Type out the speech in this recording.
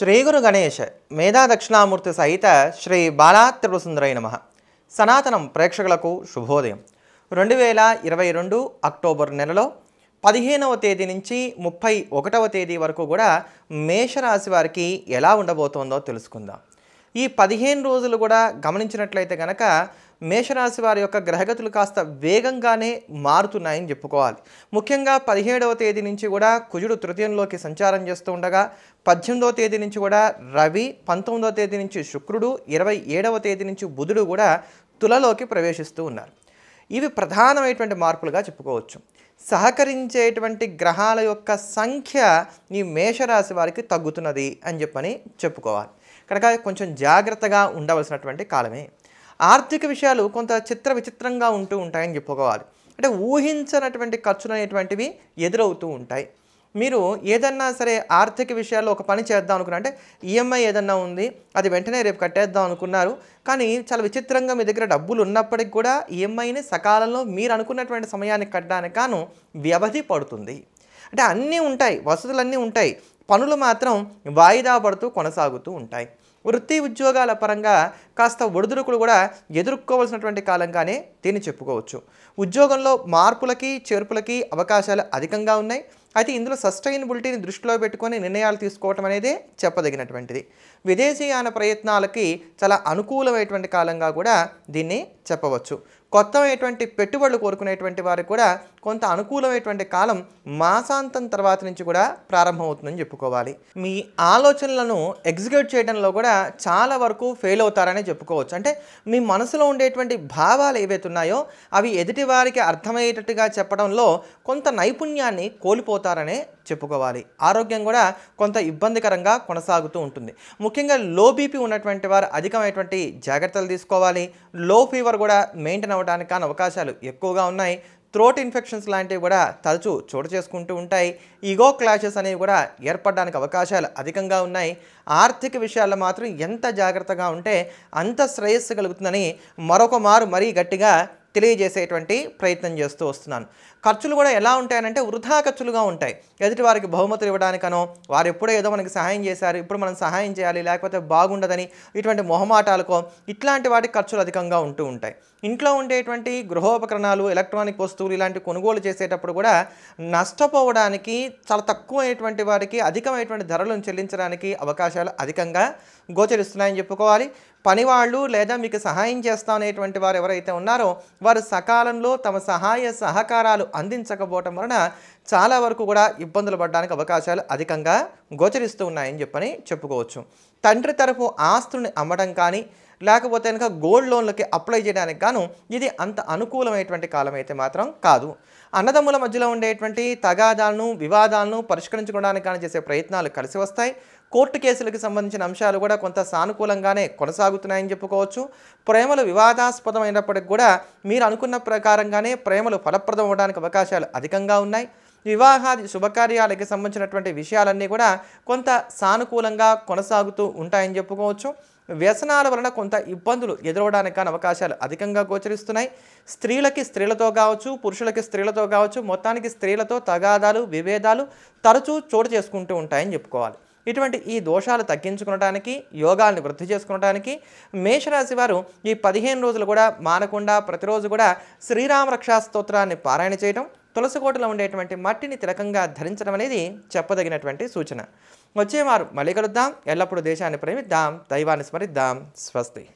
శ్రీగురు ಗುರು మేధా దక్షిణామూర్తి సహిత శ్రీ బాలాత్రిపురసుందరై నమ సనాతనం ప్రేక్షకులకు శుభోదయం రెండు వేల ఇరవై రెండు అక్టోబర్ నెలలో పదిహేనవ తేదీ నుంచి ముప్పై ఒకటవ తేదీ వరకు కూడా మేషరాశి వారికి ఎలా ఉండబోతోందో తెలుసుకుందాం ఈ పదిహేను రోజులు కూడా గమనించినట్లయితే కనుక మేషరాశి వారి యొక్క గ్రహగతులు కాస్త వేగంగానే మారుతున్నాయని చెప్పుకోవాలి ముఖ్యంగా పదిహేడవ తేదీ నుంచి కూడా కుజుడు తృతీయంలోకి సంచారం చేస్తూ ఉండగా పద్దెనిమిదవ తేదీ నుంచి కూడా రవి పంతొమ్మిదవ తేదీ నుంచి శుక్రుడు ఇరవై ఏడవ తేదీ నుంచి బుధుడు కూడా తులలోకి ప్రవేశిస్తూ ఉన్నారు ఇవి ప్రధానమైనటువంటి మార్పులుగా చెప్పుకోవచ్చు సహకరించేటువంటి గ్రహాల యొక్క సంఖ్య ఈ మేషరాశి వారికి తగ్గుతున్నది అని చెప్పని చెప్పుకోవాలి కనుక కొంచెం జాగ్రత్తగా ఉండవలసినటువంటి కాలమే ఆర్థిక విషయాలు కొంత చిత్ర విచిత్రంగా ఉంటూ ఉంటాయని చెప్పుకోవాలి అంటే ఊహించనటువంటి ఖర్చులు అనేటువంటివి ఎదురవుతూ ఉంటాయి మీరు ఏదన్నా సరే ఆర్థిక విషయాల్లో ఒక పని చేద్దాం అనుకున్నారు అంటే ఈఎంఐ ఏదన్నా ఉంది అది వెంటనే రేపు కట్టేద్దాం అనుకున్నారు కానీ చాలా విచిత్రంగా మీ దగ్గర డబ్బులు ఉన్నప్పటికీ కూడా ఈఎంఐని సకాలంలో మీరు అనుకున్నటువంటి సమయానికి కట్టడానికి కాను వ్యవధి పడుతుంది అంటే అన్నీ ఉంటాయి వసతులన్నీ ఉంటాయి పనులు మాత్రం వాయిదా పడుతూ కొనసాగుతూ ఉంటాయి వృత్తి ఉద్యోగాల పరంగా కాస్త ఒడిదుడుకులు కూడా ఎదుర్కోవాల్సినటువంటి కాలంగానే దీన్ని చెప్పుకోవచ్చు ఉద్యోగంలో మార్పులకి చేర్పులకి అవకాశాలు అధికంగా ఉన్నాయి అయితే ఇందులో సస్టైనబిలిటీని దృష్టిలో పెట్టుకొని నిర్ణయాలు తీసుకోవటం అనేది చెప్పదగినటువంటిది విదేశీయాన ప్రయత్నాలకి చాలా అనుకూలమైనటువంటి కాలంగా కూడా దీన్ని చెప్పవచ్చు కొత్తమైనటువంటి పెట్టుబడులు కోరుకునేటువంటి వారికి కూడా కొంత అనుకూలమైనటువంటి కాలం మాసాంతం తర్వాత నుంచి కూడా ప్రారంభమవుతుందని చెప్పుకోవాలి మీ ఆలోచనలను ఎగ్జిక్యూట్ చేయడంలో కూడా చాలా వరకు ఫెయిల్ అవుతారని చెప్పుకోవచ్చు అంటే మీ మనసులో ఉండేటువంటి భావాలు ఏవైతే ఉన్నాయో అవి ఎదుటివారికి అర్థమయ్యేటట్టుగా చెప్పడంలో కొంత నైపుణ్యాన్ని కోల్పోతారు పోతారనే చెప్పుకోవాలి ఆరోగ్యం కూడా కొంత ఇబ్బందికరంగా కొనసాగుతూ ఉంటుంది ముఖ్యంగా లో బీపీ ఉన్నటువంటి వారు అధికమైనటువంటి జాగ్రత్తలు తీసుకోవాలి లో ఫీవర్ కూడా మెయింటైన్ అవ్వడానికి అవకాశాలు ఎక్కువగా ఉన్నాయి త్రోట్ ఇన్ఫెక్షన్స్ లాంటివి కూడా తరచూ చోటు చేసుకుంటూ ఉంటాయి ఈగో క్లాషెస్ అనేవి కూడా ఏర్పడడానికి అవకాశాలు అధికంగా ఉన్నాయి ఆర్థిక విషయాల్లో మాత్రం ఎంత జాగ్రత్తగా ఉంటే అంత శ్రేయస్సు కలుగుతుందని మరొక మారు మరీ గట్టిగా తెలియజేసేటువంటి ప్రయత్నం చేస్తూ వస్తున్నాను ఖర్చులు కూడా ఎలా ఉంటాయనంటే వృధా ఖర్చులుగా ఉంటాయి ఎదుటి వారికి బహుమతులు ఇవ్వడానికనో వారు ఎప్పుడో ఏదో మనకి సహాయం చేశారు ఇప్పుడు మనం సహాయం చేయాలి లేకపోతే బాగుండదని ఇటువంటి మొహమాటాలకో ఇట్లాంటి వాటి ఖర్చులు అధికంగా ఉంటూ ఉంటాయి ఇంట్లో ఉండేటువంటి గృహోపకరణాలు ఎలక్ట్రానిక్ వస్తువులు ఇలాంటి కొనుగోలు చేసేటప్పుడు కూడా నష్టపోవడానికి చాలా తక్కువైనటువంటి వారికి అధికమైనటువంటి ధరలను చెల్లించడానికి అవకాశాలు అధికంగా గోచరిస్తున్నాయని చెప్పుకోవాలి పనివాళ్ళు లేదా మీకు సహాయం అనేటువంటి వారు ఎవరైతే ఉన్నారో వారు సకాలంలో తమ సహాయ సహకారాలు అందించకపోవటం వలన చాలా వరకు కూడా ఇబ్బందులు పడడానికి అవకాశాలు అధికంగా గోచరిస్తూ ఉన్నాయని చెప్పని చెప్పుకోవచ్చు తండ్రి తరపు ఆస్తుల్ని అమ్మడం కానీ లేకపోతే కనుక గోల్డ్ లోన్లకి అప్లై చేయడానికి గాను ఇది అంత అనుకూలమైనటువంటి కాలం అయితే మాత్రం కాదు అన్నదమ్ముల మధ్యలో ఉండేటువంటి తగాదాలను వివాదాలను పరిష్కరించుకోవడానికి కానీ చేసే ప్రయత్నాలు కలిసి వస్తాయి కోర్టు కేసులకు సంబంధించిన అంశాలు కూడా కొంత సానుకూలంగానే కొనసాగుతున్నాయని చెప్పుకోవచ్చు ప్రేమలు వివాదాస్పదమైనప్పటికి కూడా మీరు అనుకున్న ప్రకారంగానే ప్రేమలు ఫలప్రదం అవడానికి అవకాశాలు అధికంగా ఉన్నాయి వివాహాది శుభకార్యాలకి సంబంధించినటువంటి విషయాలన్నీ కూడా కొంత సానుకూలంగా కొనసాగుతూ ఉంటాయని చెప్పుకోవచ్చు వ్యసనాల వలన కొంత ఇబ్బందులు ఎదురవడానికి కానీ అవకాశాలు అధికంగా గోచరిస్తున్నాయి స్త్రీలకి స్త్రీలతో కావచ్చు పురుషులకి స్త్రీలతో కావచ్చు మొత్తానికి స్త్రీలతో తగాదాలు విభేదాలు తరచూ చోటు చేసుకుంటూ ఉంటాయని చెప్పుకోవాలి ఇటువంటి ఈ దోషాలు తగ్గించుకోవడానికి యోగాల్ని వృద్ధి చేసుకోవడానికి మేషరాశి వారు ఈ పదిహేను రోజులు కూడా మానకుండా ప్రతిరోజు కూడా శ్రీరామ స్తోత్రాన్ని పారాయణ చేయడం తులసికోటలో ఉండేటువంటి మట్టిని తిలకంగా ధరించడం అనేది చెప్పదగినటువంటి సూచన వచ్చేవారు మళ్ళీ కలుద్దాం ఎల్లప్పుడూ దేశాన్ని ప్రేమిద్దాం దైవాన్ని స్మరిద్దాం స్వస్తి